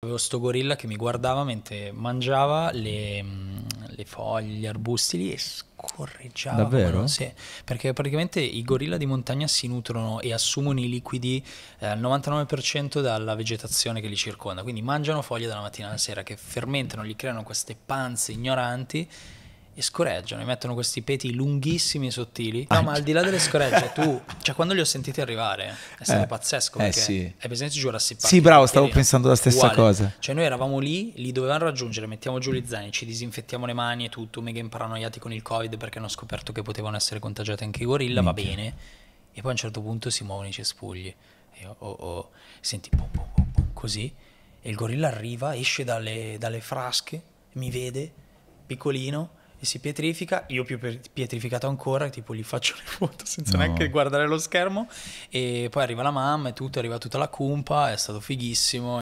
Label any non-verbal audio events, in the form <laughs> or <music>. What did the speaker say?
Avevo sto gorilla che mi guardava mentre mangiava le, mm, le foglie, gli arbusti lì e scorreggiava. Davvero? sì, perché praticamente i gorilla di montagna si nutrono e assumono i liquidi eh, al 99% dalla vegetazione che li circonda, quindi mangiano foglie dalla mattina alla sera che fermentano, gli creano queste panze ignoranti e scoreggiano, e mettono questi peti lunghissimi e sottili. No, ah, ma al di là delle scoregge, tu, <laughs> cioè quando li ho sentiti arrivare, è stato eh, pazzesco. Eh sì. Hai presente Jurassic Park? Sì, bravo, stavo pieno. pensando la stessa Uguale. cosa. Cioè noi eravamo lì, li dovevano raggiungere, mettiamo giù gli zaini, ci disinfettiamo le mani e tutto, mega imparanoiati con il covid perché hanno scoperto che potevano essere contagiati anche i gorilla, Minchia. va bene. E poi a un certo punto si muovono i cespugli. E io, oh, oh, senti, boom, boom, boom, boom, così. E il gorilla arriva, esce dalle, dalle frasche, mi vede, piccolino e si pietrifica, io più pietrificato ancora, tipo gli faccio le foto senza no. neanche guardare lo schermo e poi arriva la mamma e tutto, arriva tutta la cumpa, è stato fighissimo.